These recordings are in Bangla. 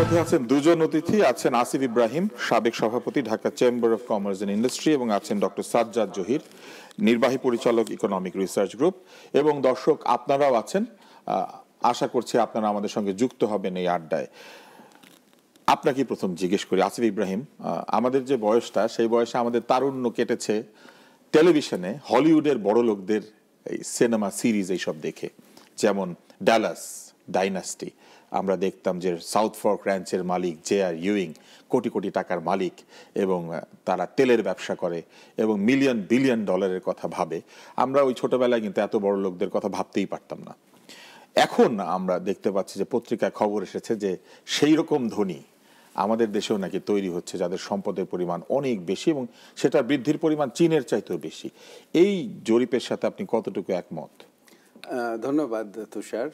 মধ্যে আছেন দুজন অতিথি আছেন আসিফ ইব্রাহিম সাবেক সভাপতি Dhaka chamber of commerce and industry এবং আছেন ডক্টর সাজ্জাদ জহির নির্বাহী পরিচালক ইকোনমিক রিসার্চ গ্রুপ এবং দর্শক আপনারাও আছেন আশা করছি আপনারা আমাদের সঙ্গে যুক্ত হবেন এই আড্ডায় আপনাকে প্রথম জিজ্ঞেস করি আসিফ ইব্রাহিম আমাদের যে বয়সটা সেই বয়সে আমাদের তারুণ্য কেটেছে টেলিভিশনে হলিউডের বড় লোকদের এই সিনেমা সিরিজ এইসব দেখে যেমন ডালাস ডাইনাস্টি আমরা দেখতাম যে সাউথ ফর্ক র্যাঞ্চের মালিক জে আর ইউইং কোটি কোটি টাকার মালিক এবং তারা তেলের ব্যবসা করে এবং মিলিয়ন বিলিয়ন ডলারের কথা ভাবে আমরা ওই ছোটবেলায় কিন্তু এত বড় লোকদের কথা ভাবতেই পারতাম না এখন আমরা দেখতে পাচ্ছি যে পত্রিকায় খবর এসেছে যে সেই রকম ধনী আমাদের দেশেও নাকি তৈরি হচ্ছে যাদের সম্পদের পরিমাণ অনেক বেশি এবং সেটা বৃদ্ধির পরিমাণ চীনের চাইতেও বেশি এই জরিপের সাথে আপনি কতটুকু একমত ধন্যবাদ তুষার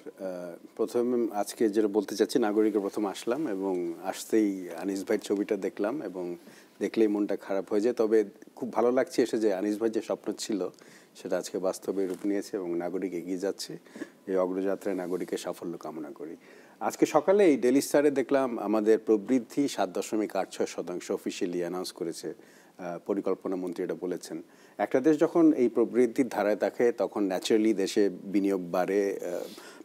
প্রথম আজকে যেটা বলতে চাচ্ছি নাগরিকের প্রথম আসলাম এবং আসতেই আনিস ভাইয়ের ছবিটা দেখলাম এবং দেখলেই মনটা খারাপ হয়ে যায় তবে খুব ভালো লাগছে এসে যে আনিস ভাই যে স্বপ্ন ছিল সেটা আজকে বাস্তবে রূপ নিয়েছে এবং নাগরিক এগিয়ে যাচ্ছে এই অগ্রযাত্রায় নাগরিকের সাফল্য কামনা করি আজকে সকালে এই ডেলি স্টারে দেখলাম আমাদের প্রবৃদ্ধি সাত দশমিক আট ছয় শতাংশ অফিসিয়ালি অ্যানাউন্স করেছে পরিকল্পনা মন্ত্রী এটা বলেছেন একটা দেশ যখন এই প্রবৃদ্ধির ধারায় থাকে তখন ন্যাচারালি দেশে বিনিয়োগ বাড়ে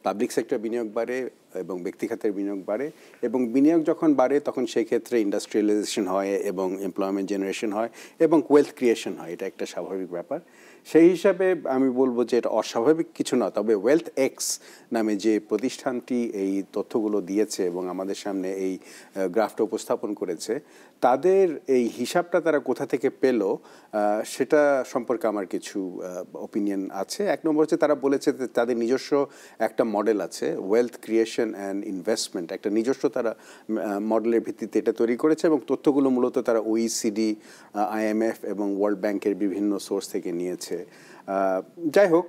পাবলিক সেক্টর বিনিয়োগ বাড়ে এবং ব্যক্তিখাতের বিনিয়োগ বাড়ে এবং বিনিয়োগ যখন বাড়ে তখন সেই ক্ষেত্রে ইন্ডাস্ট্রিয়ালাইজেশন হয় এবং এমপ্লয়মেন্ট জেনারেশন হয় এবং ওয়েলথ ক্রিয়েশন হয় এটা একটা স্বাভাবিক ব্যাপার সেই হিসাবে আমি বলবো যে এটা অস্বাভাবিক কিছু না তবে ওয়েলথ এক্স নামে যে প্রতিষ্ঠানটি এই তথ্যগুলো দিয়েছে এবং আমাদের সামনে এই গ্রাফটা উপস্থাপন করেছে তাদের এই হিসাবটা তারা কোথা থেকে পেল সেটা সম্পর্কে আমার কিছু অপিনিয়ন আছে এক নম্বর হচ্ছে তারা বলেছে তাদের নিজস্ব একটা মডেল আছে ওয়েলথ ক্রিয়েশন অ্যান্ড ইনভেস্টমেন্ট একটা নিজস্ব তারা মডেলের ভিত্তিতে এটা তৈরি করেছে এবং তথ্যগুলো মূলত তারা ওইসিডি e আইএমএফ এবং ওয়ার্ল্ড ব্যাংকের বিভিন্ন সোর্স থেকে নিয়েছে যাই হোক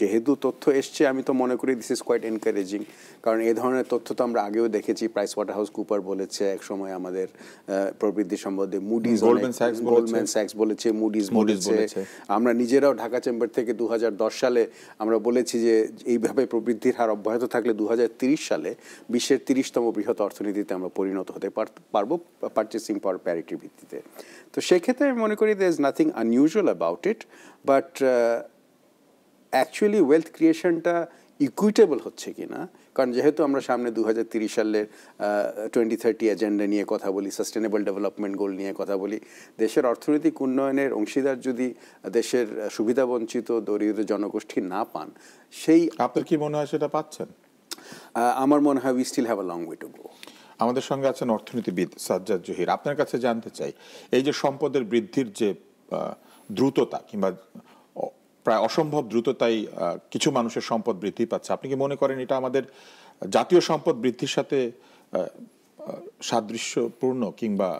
যেহেতু তথ্য এসছে আমি তো মনে করি দিস ইজ কোয়াইট এনকারেজিং কারণ এ ধরনের তথ্য তো আমরা আগেও দেখেছি প্রাইস ওয়াটার হাউস কুপার বলেছে এক সময় আমাদের প্রবৃদ্ধি সম্বন্ধে মুডিজ গোল্ডম্যান স্যাক্স বলেছে মুডিজ বলেছে আমরা নিজেরাও ঢাকা চেম্বার থেকে দু সালে আমরা বলেছি যে এইভাবে প্রবৃদ্ধির হার অব্যাহত থাকলে দু সালে বিশ্বের তিরিশতম বৃহৎ অর্থনীতিতে আমরা পরিণত হতে পারবো পারচেসিং পাওয়ার প্যারিটির ভিত্তিতে তো সেক্ষেত্রে আমি মনে করি there is nothing unusual about it but actually wealth ক্রিয়েশনটা ইকুইটেবল হচ্ছে কি না কারণ যেহেতু আমরা সামনে দু হাজার তিরিশ সালের টোয়েন্টি থার্টি এজেন্ডা নিয়ে কথা বলি সাস্টেনেবল ডেভেলপমেন্ট গোল নিয়ে কথা বলি দেশের অর্থনৈতিক উন্নয়নের অংশীদার যদি দেশের সুবিধাবঞ্চিত দরিদ্র জনগোষ্ঠী না পান সেই আপনার কি মনে হয় সেটা পাচ্ছেন আমার মনে হয় we still have a long way to go আমাদের সঙ্গে আছেন অর্থনীতিবিদ সাজ্জাদ জহির আপনার কাছে জানতে চাই এই যে সম্পদের বৃদ্ধির যে দ্রুততা কিংবা প্রায় অসম্ভব দ্রুততাই কিছু মানুষের সম্পদ বৃদ্ধি পাচ্ছে আপনি কি মনে করেন এটা আমাদের জাতীয় সম্পদ বৃদ্ধির সাথে সাদৃশ্যপূর্ণ কিংবা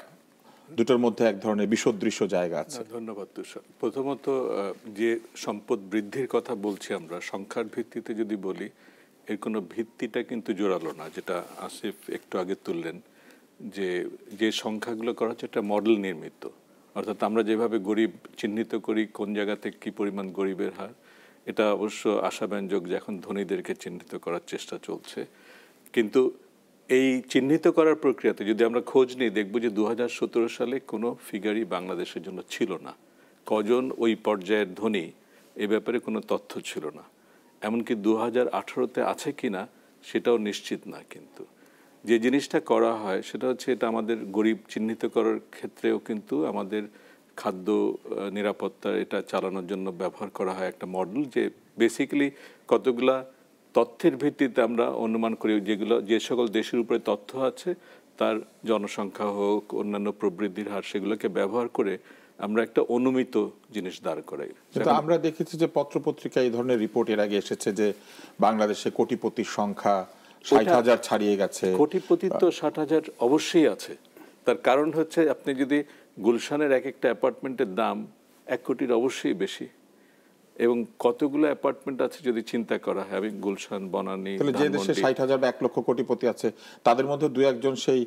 দুটোর মধ্যে এক ধরনের বিসদৃশ্য জায়গা আছে ধন্যবাদ তুষার প্রথমত যে সম্পদ বৃদ্ধির কথা বলছি আমরা সংখ্যার ভিত্তিতে যদি বলি এর কোনো ভিত্তিটা কিন্তু জোরালো না যেটা আসিফ একটু আগে তুললেন যে যে সংখ্যাগুলো করা হচ্ছে একটা মডেল নির্মিত অর্থাৎ আমরা যেভাবে গরিব চিহ্নিত করি কোন জায়গাতে কী পরিমাণ গরিবের হার এটা অবশ্য আশাব্যঞ্জক যে এখন ধনীদেরকে চিহ্নিত করার চেষ্টা চলছে কিন্তু এই চিহ্নিত করার প্রক্রিয়াতে যদি আমরা খোঁজ নিই দেখব যে দু সালে কোনো ফিগারই বাংলাদেশের জন্য ছিল না কজন ওই পর্যায়ের ধনী এ ব্যাপারে কোনো তথ্য ছিল না এমনকি দু হাজার আঠারোতে আছে কি না সেটাও নিশ্চিত না কিন্তু যে জিনিসটা করা হয় সেটা হচ্ছে এটা আমাদের গরিব চিহ্নিত করার ক্ষেত্রেও কিন্তু আমাদের খাদ্য নিরাপত্তা এটা চালানোর জন্য ব্যবহার করা হয় একটা মডেল যে বেসিক্যালি কতগুলা তথ্যের ভিত্তিতে আমরা অনুমান করি যেগুলো যে সকল দেশের উপরে তথ্য আছে তার জনসংখ্যা হোক অন্যান্য প্রবৃদ্ধির হার সেগুলোকে ব্যবহার করে আমরা একটা অনুমিত জিনিস দাঁড় করাই কিন্তু আমরা দেখেছি যে পত্রপত্রিকা এই ধরনের রিপোর্ট এর আগে এসেছে যে বাংলাদেশে কোটিপতির সংখ্যা ষাট হাজার ছাড়িয়ে গেছে কোটিপতি তো ষাট হাজার অবশ্যই আছে তার কারণ হচ্ছে আপনি যদি গুলশানের এক একটা অ্যাপার্টমেন্টের দাম এক কোটির অবশ্যই বেশি এবং কতগুলো অ্যাপার্টমেন্ট আছে যদি চিন্তা করা হয় আমি গুলশান যে দেশে ষাট হাজার বা এক লক্ষ কোটিপতি আছে তাদের মধ্যে দু একজন সেই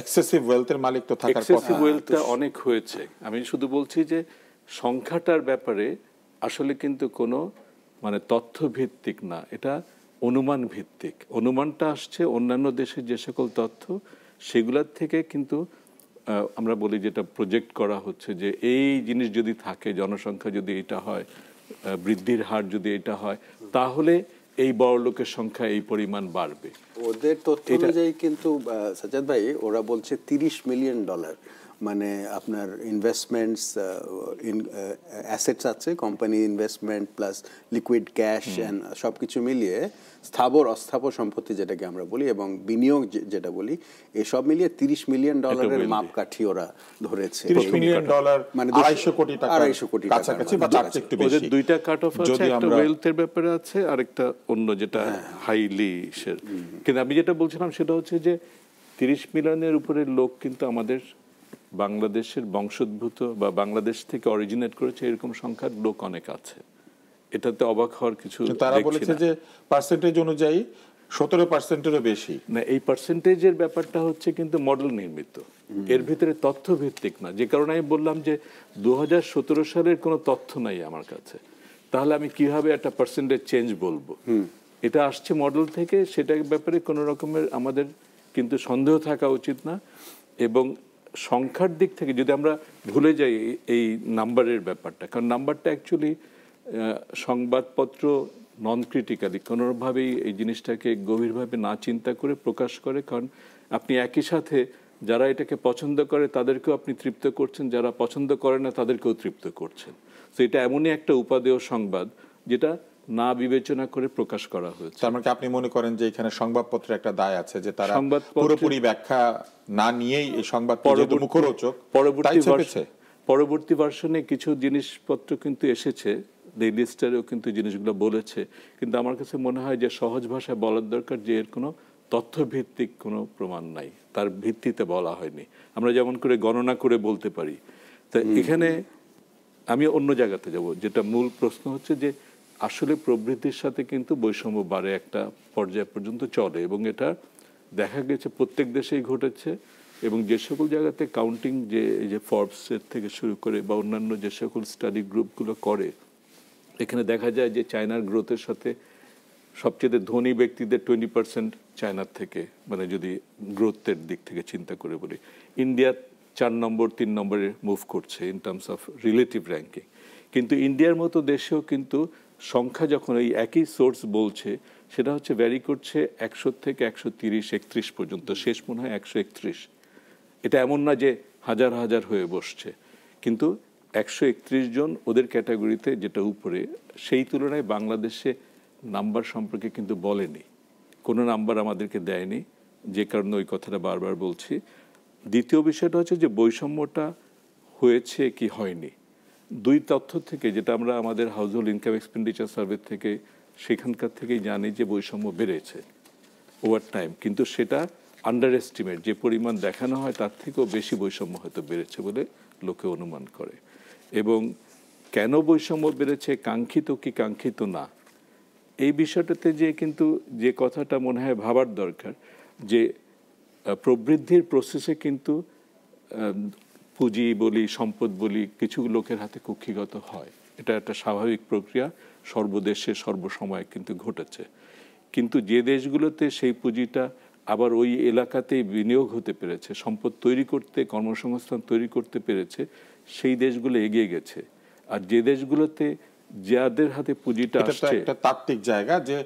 এক্সেসিভ ওয়েলথের মালিক তো থাকার কথা এক্সেসিভ ওয়েলথটা অনেক হয়েছে আমি শুধু বলছি যে সংখ্যাটার ব্যাপারে আসলে কিন্তু কোনো মানে তথ্য ভিত্তিক না এটা অনুমান ভিত্তিক অনুমানটা আসছে অন্যান্য দেশের যে সকল তথ্য সেগুলোর থেকে কিন্তু আমরা বলি যেটা প্রজেক্ট করা হচ্ছে যে এই জিনিস যদি থাকে জনসংখ্যা যদি এটা হয় বৃদ্ধির হার যদি এটা হয় তাহলে এই বড় লোকের সংখ্যা এই পরিমাণ বাড়বে ওদের তথ্য অনুযায়ী কিন্তু সাজাদ ভাই ওরা বলছে তিরিশ মিলিয়ন ডলার মানে আপনার ইনভেস্টমেন্টস ইন অ্যাসেটস আছে company investment plus liquid cash and সব কিছু মিলিয়ে স্থাবর অস্থাবর সম্পত্তি যেটাকে আমরা বলি এবং বিনিয়োগ যেটা বলি এসব মিলিয়ে তিরিশ মিলিয়ন ডলারের মাপকাঠি ওরা ধরেছে মিলিয়ন ডলার মানে আড়াইশো কোটি টাকা আড়াইশো কোটি কাছাকাছি মানে বা একটু বেশি দুইটা কাট অফ আছে একটা ওয়েলথের ব্যাপারে আছে আরেকটা অন্য যেটা হাইলি হ্যাঁ। কিন্তু আমি যেটা বলছিলাম সেটা হচ্ছে যে তিরিশ মিলিয়নের উপরে লোক কিন্তু আমাদের বাংলাদেশের বংশোদ্ভূত বা বাংলাদেশ থেকে অরিজিনেট করেছে এরকম সংখ্যার লোক অনেক আছে এটাতে অবাক হওয়ার কিছু তারা বলেছে যে পার্সেন্টেজ অনুযায়ী সতেরো পার্সেন্টেরও বেশি না এই পার্সেন্টেজের ব্যাপারটা হচ্ছে কিন্তু মডেল নির্মিত এর ভিতরে তথ্য ভিত্তিক না যে কারণে আমি বললাম যে দু সালের কোনো তথ্য নাই আমার কাছে তাহলে আমি কিভাবে একটা পার্সেন্টেজ চেঞ্জ বলবো এটা আসছে মডেল থেকে সেটার ব্যাপারে কোনো রকমের আমাদের কিন্তু সন্দেহ থাকা উচিত না এবং সংখ্যার দিক থেকে যদি আমরা ভুলে যাই এই নাম্বারের ব্যাপারটা কারণ নাম্বারটা অ্যাকচুয়ালি সংবাদপত্র নন ক্রিটিক্যালি কোনোভাবেই এই জিনিসটাকে গভীরভাবে না চিন্তা করে প্রকাশ করে কারণ আপনি একই সাথে যারা এটাকে পছন্দ করে তাদেরকেও আপনি তৃপ্ত করছেন যারা পছন্দ করে না তাদেরকেও তৃপ্ত করছেন তো এটা এমনই একটা উপাদেয় সংবাদ যেটা না বিবেচনা করে প্রকাশ করা হয়েছে তার মানে আপনি মনে করেন যে এখানে সংবাদপত্রে একটা দায় আছে যে তারা পুরোপুরি ব্যাখ্যা না নিয়েই এই সংবাদ মুখরোচক পরবর্তী পরবর্তী ভার্সনে কিছু জিনিসপত্র কিন্তু এসেছে ডেইলি স্টারেও কিন্তু জিনিসগুলো বলেছে কিন্তু আমার কাছে মনে হয় যে সহজ ভাষায় বলার দরকার যে এর কোনো তথ্যভিত্তিক কোনো প্রমাণ নাই তার ভিত্তিতে বলা হয়নি আমরা যেমন করে গণনা করে বলতে পারি তা এখানে আমি অন্য জায়গাতে যাব যেটা মূল প্রশ্ন হচ্ছে যে আসলে প্রবৃদ্ধির সাথে কিন্তু বৈষম্য বাড়ে একটা পর্যায় পর্যন্ত চলে এবং এটা দেখা গেছে প্রত্যেক দেশেই ঘটেছে এবং যে সকল জায়গাতে কাউন্টিং যে এই যে ফর্বসের থেকে শুরু করে বা অন্যান্য যে সকল স্টাডি গ্রুপগুলো করে এখানে দেখা যায় যে চায়নার গ্রোথের সাথে সবচেয়ে ধনী ব্যক্তিদের টোয়েন্টি পার্সেন্ট চায়নার থেকে মানে যদি গ্রোথের দিক থেকে চিন্তা করে বলি ইন্ডিয়া চার নম্বর তিন নম্বরে মুভ করছে in terms of relative ranking কিন্তু ইন্ডিয়ার মতো দেশেও কিন্তু সংখ্যা যখন এই একই সোর্স বলছে সেটা হচ্ছে ভ্যারি করছে একশো থেকে একশো তিরিশ একত্রিশ পর্যন্ত শেষ মনে হয় একশো একত্রিশ এটা এমন না যে হাজার হাজার হয়ে বসছে কিন্তু একশো একত্রিশ জন ওদের ক্যাটাগরিতে যেটা উপরে সেই তুলনায় বাংলাদেশে নাম্বার সম্পর্কে কিন্তু বলেনি কোনো নাম্বার আমাদেরকে দেয়নি যে কারণে ওই কথাটা বারবার বলছি দ্বিতীয় বিষয়টা হচ্ছে যে বৈষম্যটা হয়েছে কি হয়নি দুই তথ্য থেকে যেটা আমরা আমাদের household income expenditure survey থেকে সেখানকার থেকেই জানি যে বৈষম্য বেড়েছে ওভার টাইম কিন্তু সেটা আন্ডার এস্টিমেট যে পরিমাণ দেখানো হয় তার থেকেও বেশি বৈষম্য হয়তো বেড়েছে বলে লোকে অনুমান করে এবং কেন বৈষম্য বেড়েছে কাঙ্ক্ষিত কি কাঙ্ক্ষিত না এই বিষয়টাতে যে কিন্তু যে কথাটা মনে হয় ভাবার দরকার যে প্রবৃদ্ধির প্রসেসে কিন্তু পুঁজি বলি সম্পদ বলি কিছু লোকের হাতে কুক্ষিগত হয় এটা একটা স্বাভাবিক প্রক্রিয়া সর্বদেশে সর্বসময় কিন্তু ঘটেছে কিন্তু যে দেশগুলোতে সেই পুঁজিটা আবার ওই এলাকাতেই বিনিয়োগ হতে পেরেছে সম্পদ তৈরি করতে কর্মসংস্থান তৈরি করতে পেরেছে সেই দেশগুলো এগিয়ে গেছে আর যে দেশগুলোতে যাদের হাতে পুঁজিটা আসছে একটা তাত্ত্বিক জায়গা যে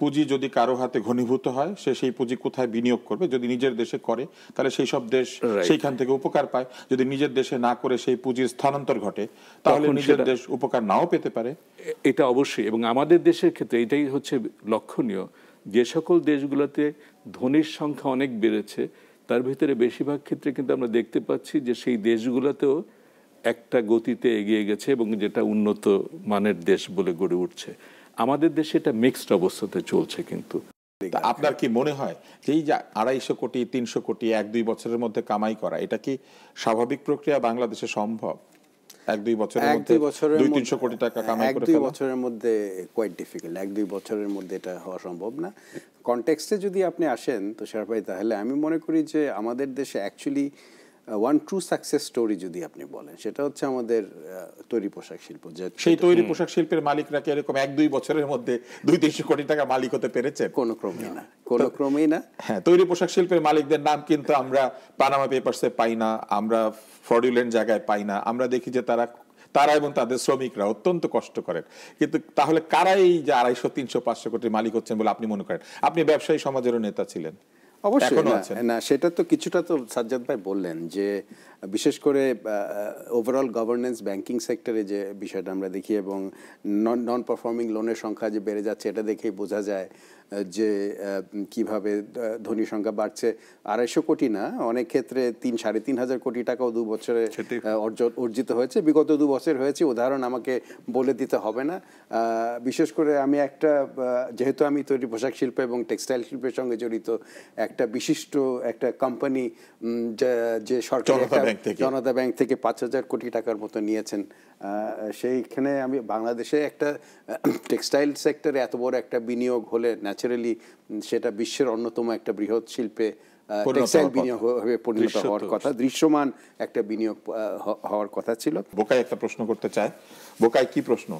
পুঁজি যদি কারো হাতে ঘনীভূত হয় সে সেই পুঁজি কোথায় বিনিয়োগ করবে যদি নিজের দেশে করে তাহলে সেই সব দেশ সেইখান থেকে উপকার পায় যদি নিজের দেশে না করে সেই পুঁজির স্থানান্তর ঘটে তাহলে নিজের দেশ উপকার নাও পেতে পারে এটা অবশ্যই এবং আমাদের দেশের ক্ষেত্রে এটাই হচ্ছে লক্ষণীয় যে সকল দেশগুলোতে ধনির সংখ্যা অনেক বেড়েছে তার ভিতরে বেশিরভাগ ক্ষেত্রে কিন্তু আমরা দেখতে পাচ্ছি যে সেই দেশগুলোতেও একটা গতিতে এগিয়ে গেছে এবং যেটা উন্নত মানের দেশ বলে গড়ে উঠছে আমাদের দেশে এটা মিক্সড অবস্থাতে চলছে কিন্তু আপনার কি মনে হয় যে এই যে আড়াইশো কোটি তিনশো কোটি এক দুই বছরের মধ্যে কামাই করা এটা কি স্বাভাবিক প্রক্রিয়া বাংলাদেশে সম্ভব এক দুই বছরের দুই তিনশো কোটি টাকা কামাই দুই বছরের মধ্যে কোয়াইট ডিফিকাল্ট এক দুই বছরের মধ্যে এটা হওয়া সম্ভব না কনটেক্সটে যদি আপনি আসেন তো শেরপাই তাহলে আমি মনে করি যে আমাদের দেশে actually one true success story যদি আপনি বলেন সেটা হচ্ছে আমাদের তৈরি পোশাক শিল্প সেই তৈরি পোশাক শিল্পের মালিকরা কি এরকম এক দুই বছরের মধ্যে দুই তিনশো কোটি টাকা মালিক হতে পেরেছে কোনো ক্রমেই না হ্যাঁ। কোনো ক্রমেই না হ্যাঁ তৈরি পোশাক শিল্পের মালিকদের নাম কিন্তু আমরা পানামা পেপারসে পাই না আমরা ফ্রডিউলেন্ট জায়গায় পাই না আমরা দেখি যে তারা তারা এবং তাদের শ্রমিকরা অত্যন্ত কষ্ট করেন কিন্তু তাহলে কারাই যে আড়াইশো তিনশো পাঁচশো কোটি মালিক হচ্ছেন বলে আপনি মনে করেন আপনি ব্যবসায়ী সমাজেরও নেতা ছিলেন অবশ্যই না সেটা তো কিছুটা তো সাজ্জাদ ভাই বললেন যে বিশেষ করে ওভারঅল গভর্নেন্স ব্যাংকিং সেক্টরে যে বিষয়টা আমরা দেখি এবং নন নন পারফর্মিং লোনের সংখ্যা যে বেড়ে যাচ্ছে এটা দেখেই বোঝা যায় যে কিভাবে ধনী সংখ্যা বাড়ছে আড়াইশো কোটি না অনেক ক্ষেত্রে তিন সাড়ে তিন হাজার কোটি টাকাও দু বছরে অর্জন অর্জিত হয়েছে বিগত দু বছর হয়েছে উদাহরণ আমাকে বলে দিতে হবে না বিশেষ করে আমি একটা যেহেতু আমি তৈরি পোশাক শিল্প এবং টেক্সটাইল শিল্পের সঙ্গে জড়িত একটা বিশিষ্ট একটা কোম্পানি যে সরকার জনতা ব্যাংক থেকে পাঁচ হাজার কোটি টাকার মতো নিয়েছেন সেইখানে আমি বাংলাদেশে একটা টেক্সটাইল সেক্টরে এত বড় একটা বিনিয়োগ হলে ন্যাচারালি সেটা বিশ্বের অন্যতম একটা বৃহৎ শিল্পে টেক্সটাইল বিনিয়োগ হয়ে পরিণত হওয়ার কথা দৃশ্যমান একটা বিনিয়োগ হওয়ার কথা ছিল বোকায় একটা প্রশ্ন করতে চায় বোকায় কি প্রশ্ন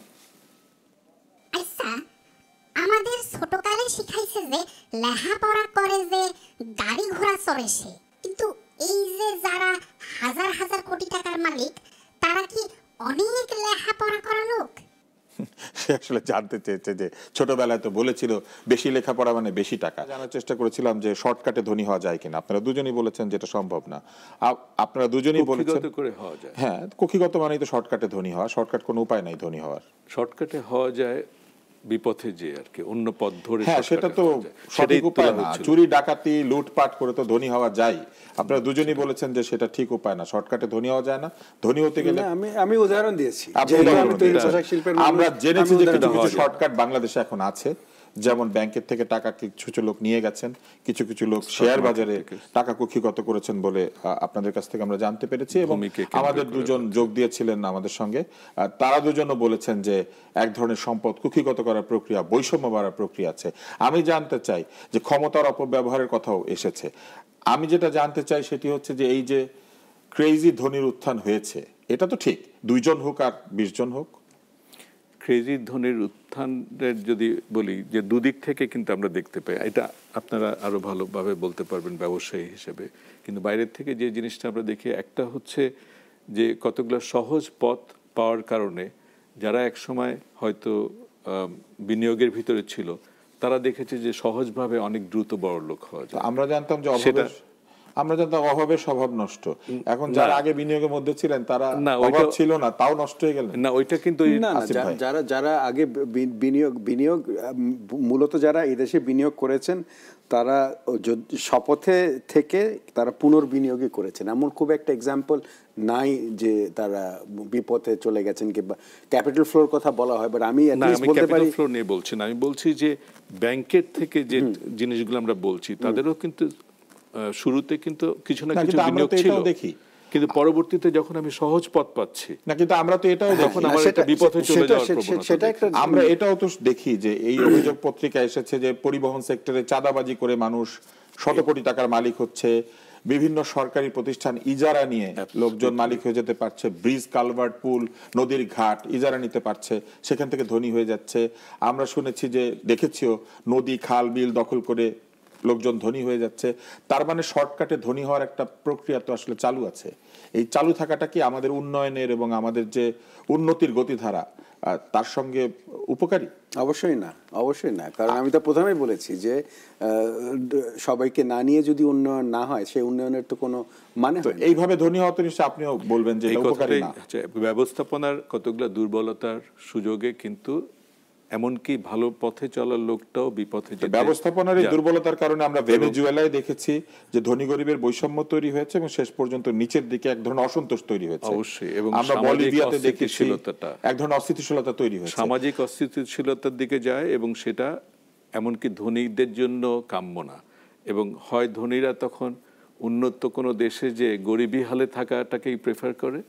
আমাদের ছোটকালে শিখাইছে যে লেখাপড়া করে যে গাড়ি ঘোড়া চড়ে সে কিন্তু এই যে যারা হাজার হাজার কোটি টাকার মালিক তারা কি অনেক লেখাপড়া করা লোক সে আসলে জানতে চেয়েছে যে ছোটবেলায় তো বলেছিল বেশি লেখাপড়া মানে বেশি টাকা জানার চেষ্টা করেছিলাম যে শর্টকাটে ধনী হওয়া যায় কিনা আপনারা দুজনেই বলেছেন যেটা সম্ভব না আপনারা দুজনেই বলেছেন করে হওয়া যায় হ্যাঁ কুকিগত মানেই তো শর্টকাটে ধনী হওয়া শর্টকাট কোনো উপায় নাই ধনী হওয়ার শর্টকাটে হওয়া যায় বিপথে যে আর কি অন্য পথ ধরে হ্যাঁ সেটা তো সঠিক উপায় না চুরি ডাকাতি লুটপাট করে তো ধনী হওয়া যায় আপনারা দুজনই বলেছেন যে সেটা ঠিক উপায় না শর্টকাটে ধনী হওয়া যায় না ধনী হতে গেলে আমি আমি উদাহরণ দিয়েছি আমরা জেনেছি যে কিছু কিছু শর্টকাট বাংলাদেশে এখন আছে যেমন ব্যাংকের থেকে টাকা কিছু কিছু লোক নিয়ে গেছেন কিছু কিছু লোক শেয়ার বাজারে টাকা কুক্ষিগত করেছেন বলে আপনাদের কাছ থেকে আমরা জানতে পেরেছি এবং আমাদের দুজন যোগ দিয়েছিলেন আমাদের সঙ্গে তারা দুজনও বলেছেন যে এক ধরনের সম্পদ কুক্ষিগত করার প্রক্রিয়া বৈষম্য বাড়ার প্রক্রিয়া আছে আমি জানতে চাই যে ক্ষমতার অপব্যবহারের কথাও এসেছে আমি যেটা জানতে চাই সেটি হচ্ছে যে এই যে ক্রেজি ধনির উত্থান হয়েছে এটা তো ঠিক দুইজন হোক আর বিশ জন হোক ক্রেজি ধনের উত্থানের যদি বলি যে দুদিক থেকে কিন্তু আমরা দেখতে পাই এটা আপনারা আরও ভালোভাবে বলতে পারবেন ব্যবসায়ী হিসেবে কিন্তু বাইরের থেকে যে জিনিসটা আমরা দেখি একটা হচ্ছে যে কতগুলো সহজ পথ পাওয়ার কারণে যারা একসময় হয়তো বিনিয়োগের ভিতরে ছিল তারা দেখেছে যে সহজভাবে অনেক দ্রুত বড় লোক হওয়া যায় আমরা জানতাম যে সেটা আমরা জানতাম অভাবে স্বভাব নষ্ট এখন যারা আগে বিনিয়োগের মধ্যে ছিলেন তারা অভাব ছিল না তাও নষ্ট হয়ে গেল না ওইটা কিন্তু যারা যারা আগে বিনিয়োগ বিনিয়োগ মূলত যারা এদেশে বিনিয়োগ করেছেন তারা শপথে থেকে তারা পুনর্বিনিয়োগই করেছেন এমন খুব একটা এক্সাম্পল নাই যে তারা বিপথে চলে গেছেন কিংবা ক্যাপিটাল ফ্লোর কথা বলা হয় বাট আমি বলতে পারি নিয়ে বলছি না আমি বলছি যে ব্যাংকের থেকে যে জিনিসগুলো আমরা বলছি তাদেরও কিন্তু শুরুতে কিন্তু কিছু না কিছু বিনিয়োগ ছিল দেখি কিন্তু পরবর্তীতে যখন আমি সহজ পথ পাচ্ছি না কিন্তু আমরা তো এটাও যখন আমার একটা বিপথে চলে যাওয়ার প্রবণতা সেটা একটা আমরা এটাও তো দেখি যে এই অভিযোগ পত্রিকা এসেছে যে পরিবহন সেক্টরে চাঁদাবাজি করে মানুষ শত কোটি টাকার মালিক হচ্ছে বিভিন্ন সরকারি প্রতিষ্ঠান ইজারা নিয়ে লোকজন মালিক হয়ে যেতে পারছে ব্রিজ কালভার্ট পুল নদীর ঘাট ইজারা নিতে পারছে সেখান থেকে ধনী হয়ে যাচ্ছে আমরা শুনেছি যে দেখেছিও নদী খাল বিল দখল করে লোকজন ধনী হয়ে যাচ্ছে তার মানে শর্টকাটে ধনী হওয়ার একটা প্রক্রিয়া তো আসলে চালু আছে এই চালু থাকাটা কি আমাদের উন্নয়নের এবং আমাদের যে উন্নতির গতিধারা তার সঙ্গে উপকারী অবশ্যই না অবশ্যই না কারণ আমি তো প্রথমেই বলেছি যে সবাইকে না নিয়ে যদি উন্নয়ন না হয় সেই উন্নয়নের তো কোনো মানে এইভাবে ধনী হওয়া তো নিশ্চয় আপনিও বলবেন যে ব্যবস্থাপনার কতগুলো দুর্বলতার সুযোগে কিন্তু এমনকি ভালো পথে চলার লোকটাও বিপথে ব্যবস্থাপনার এই দুর্বলতার কারণে আমরা ভেনেজুয়েলায় দেখেছি যে ধনী গরিবের বৈষম্য তৈরি হয়েছে এবং শেষ পর্যন্ত নিচের দিকে এক ধরনের অসন্তোষ তৈরি হয়েছে অবশ্যই এবং আমরা বলিভিয়াতে দেখেছি এক ধরনের অস্থিতিশীলতা তৈরি হয়েছে সামাজিক অস্থিতিশীলতার দিকে যায় এবং সেটা এমনকি ধনীদের জন্য কাম্য না এবং হয় ধনীরা তখন উন্নত কোনো দেশে যে গরিবী হালে থাকাটাকেই প্রেফার করে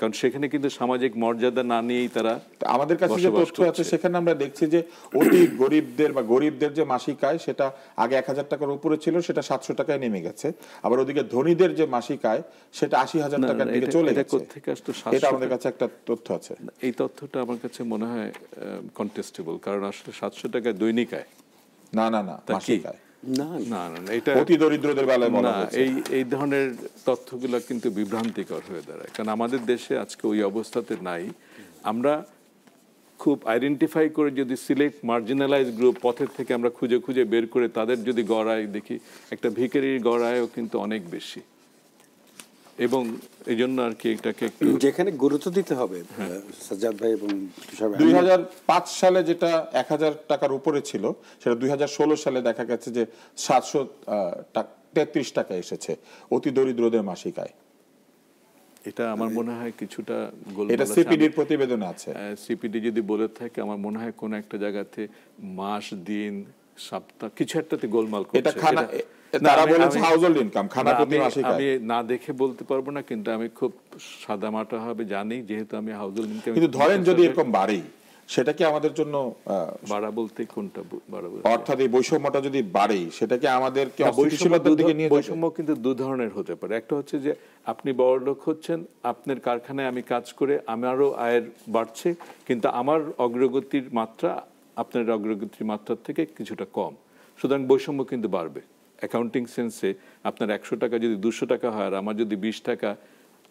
কারণ সেখানে কিন্তু সামাজিক মর্যাদা না নিয়েই তারা আমাদের কাছে যে তথ্য আছে সেখানে আমরা দেখছি যে অতি গরিবদের বা গরিবদের যে মাসিক আয় সেটা আগে এক হাজার টাকার উপরে ছিল সেটা সাতশো টাকায় নেমে গেছে আবার ওদিকে ধনীদের যে মাসিক আয় সেটা আশি হাজার টাকার দিকে চলে গেছে এটা আমাদের কাছে একটা তথ্য আছে এই তথ্যটা আমার কাছে মনে হয় কন্টেস্টেবল কারণ আসলে সাতশো টাকায় দৈনিক আয় না না না মাসিক আয় না না না এটা অতি দরিদ্রদের বেলায় না এই এই ধরনের তথ্যগুলো কিন্তু বিভ্রান্তিকর হয়ে দাঁড়ায় কারণ আমাদের দেশে আজকে ওই অবস্থাতে নাই আমরা খুব আইডেন্টিফাই করে যদি সিলেক্ট মার্জিনালাইজ গ্রুপ পথের থেকে আমরা খুঁজে খুঁজে বের করে তাদের যদি গড়ায় দেখি একটা ভিকারির গড়ায়ও কিন্তু অনেক বেশি এবং এই জন্য আর কি এটাকে যেখানে গুরুত্ব দিতে হবে সাজ্জাদ ভাই এবং দুই সালে যেটা এক হাজার টাকার উপরে ছিল সেটা দুই হাজার ষোলো সালে দেখা গেছে যে সাতশো তেত্রিশ টাকা এসেছে অতি দরিদ্রদের মাসিক আয় এটা আমার মনে হয় কিছুটা এটা সিপিডির প্রতিবেদন আছে সিপিডি যদি বলে থাকে আমার মনে হয় কোন একটা জায়গাতে মাস দিন সপ্তাহ কিছু একটাতে গোলমাল করছে এটা খানা তারা বলেছে হাউজহোল্ড ইনকাম খানা প্রতি আমি না দেখে বলতে পারবো না কিন্তু আমি খুব সাদামাটা হবে জানি যেহেতু আমি হাউজহোল্ড ইনকাম কিন্তু ধরেন যদি এরকম বাড়ে সেটা কি আমাদের জন্য বাড়া বলতে কোনটা বাড়া অর্থাৎ এই বৈষম্যটা যদি বাড়ে সেটা কি দিকে নিয়ে বৈষম্য কিন্তু দু ধরনের হতে পারে একটা হচ্ছে যে আপনি বড় লোক হচ্ছেন আপনার কারখানায় আমি কাজ করে আমারও আয়ের বাড়ছে কিন্তু আমার অগ্রগতির মাত্রা আপনার অগ্রগতির মাত্রার থেকে কিছুটা কম সুতরাং বৈষম্য কিন্তু বাড়বে অ্যাকাউন্টিং সেন্সে আপনার একশো টাকা যদি দুশো টাকা হয় আর আমার যদি বিশ টাকা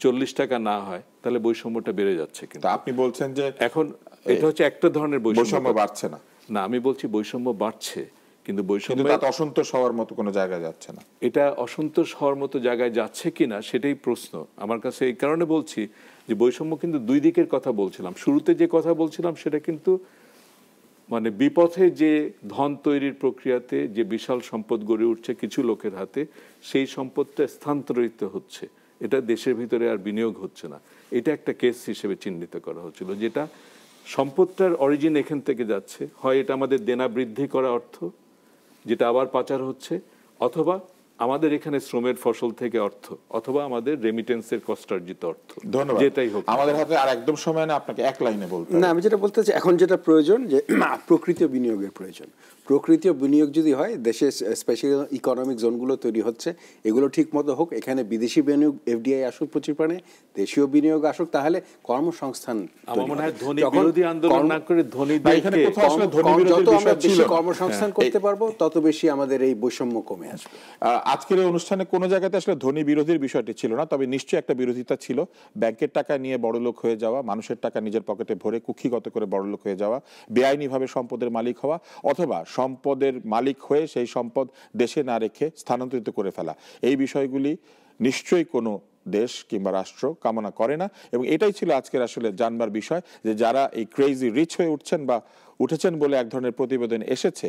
চল্লিশ টাকা না হয় তাহলে বৈষম্যটা বেড়ে যাচ্ছে কিন্তু আপনি বলছেন যে এখন এটা হচ্ছে একটা ধরনের বৈষম্য বাড়ছে না না আমি বলছি বৈষম্য বাড়ছে কিন্তু বৈষম্য অসন্তোষ হওয়ার মতো কোনো জায়গায় যাচ্ছে না এটা অসন্তোষ হওয়ার মতো জায়গায় যাচ্ছে কি না সেটাই প্রশ্ন আমার কাছে এই কারণে বলছি যে বৈষম্য কিন্তু দুই দিকের কথা বলছিলাম শুরুতে যে কথা বলছিলাম সেটা কিন্তু মানে বিপথে যে ধন তৈরির প্রক্রিয়াতে যে বিশাল সম্পদ গড়ে উঠছে কিছু লোকের হাতে সেই সম্পদটা স্থানান্তরিত হচ্ছে এটা দেশের ভিতরে আর বিনিয়োগ হচ্ছে না এটা একটা কেস হিসেবে চিহ্নিত করা হচ্ছিল যেটা সম্পদটার অরিজিন এখান থেকে যাচ্ছে হয় এটা আমাদের দেনা বৃদ্ধি করা অর্থ যেটা আবার পাচার হচ্ছে অথবা আমাদের এখানে শ্রমের ফসল থেকে অর্থ অথবা আমাদের রেমিটেন্সের কষ্টার্জিত অর্থ ধন্যবাদ যেটাই হোক আমাদের হাতে আর একদম সময় না আপনাকে এক লাইনে বলতে না আমি যেটা বলতে চাই এখন যেটা প্রয়োজন যে প্রকৃত বিনিয়োগের প্রয়োজন প্রকৃতীয় বিনিয়োগ যদি হয় দেশে স্পেশাল ইকোনমিক জোনগুলো তৈরি হচ্ছে এগুলো ঠিক মতো হোক এখানে বিদেশি বিনিয়োগ এফডিআই আসুক প্রচুর পানে দেশীয় বিনিয়োগ আসুক তাহলে কর্মসংস্থান হ্যাঁ। কর্মসংস্থান করতে পারবো তত বেশি আমাদের এই বৈষম্য কমে আসবে আজকের অনুষ্ঠানে কোনো জায়গাতে আসলে ধনী বিরোধীর বিষয়টি ছিল না তবে নিশ্চয়ই একটা বিরোধিতা ছিল ব্যাংকের টাকা নিয়ে বড় লোক হয়ে যাওয়া মানুষের টাকা নিজের পকেটে ভরে কুক্ষিগত করে বড় লোক হয়ে যাওয়া বেআইনিভাবে সম্পদের মালিক হওয়া অথবা সম্পদের মালিক হয়ে সেই সম্পদ দেশে না রেখে স্থানান্তরিত করে ফেলা এই বিষয়গুলি নিশ্চয়ই কোনো দেশ কিংবা রাষ্ট্র কামনা করে না এবং এটাই ছিল আজকের আসলে জানবার বিষয় যে যারা এই ক্রেজি রিচ হয়ে উঠছেন বা উঠেছেন বলে এক ধরনের প্রতিবেদন এসেছে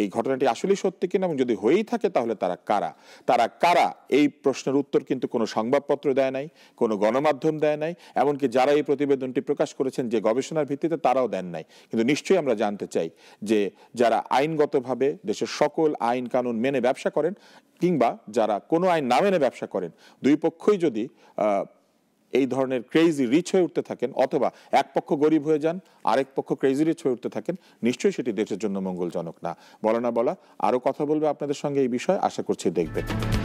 এই ঘটনাটি আসলে সত্যি কিনা এবং যদি হয়েই থাকে তাহলে তারা কারা তারা কারা এই প্রশ্নের উত্তর কিন্তু কোনো সংবাদপত্র দেয় নাই কোনো গণমাধ্যম দেয় নাই এমনকি যারা এই প্রতিবেদনটি প্রকাশ করেছেন যে গবেষণার ভিত্তিতে তারাও দেন নাই কিন্তু নিশ্চয়ই আমরা জানতে চাই যে যারা আইনগতভাবে দেশের সকল আইন কানুন মেনে ব্যবসা করেন কিংবা যারা কোনো আইন না মেনে ব্যবসা করেন দুই পক্ষই যদি এই ধরনের ক্রেজি রিচ হয়ে উঠতে থাকেন অথবা এক পক্ষ গরিব হয়ে যান আরেক পক্ষ ক্রেজি রিচ হয়ে উঠতে থাকেন নিশ্চয়ই সেটি দেশের জন্য মঙ্গলজনক না বলা না বলা আরও কথা বলবে আপনাদের সঙ্গে এই বিষয়ে আশা করছি দেখবেন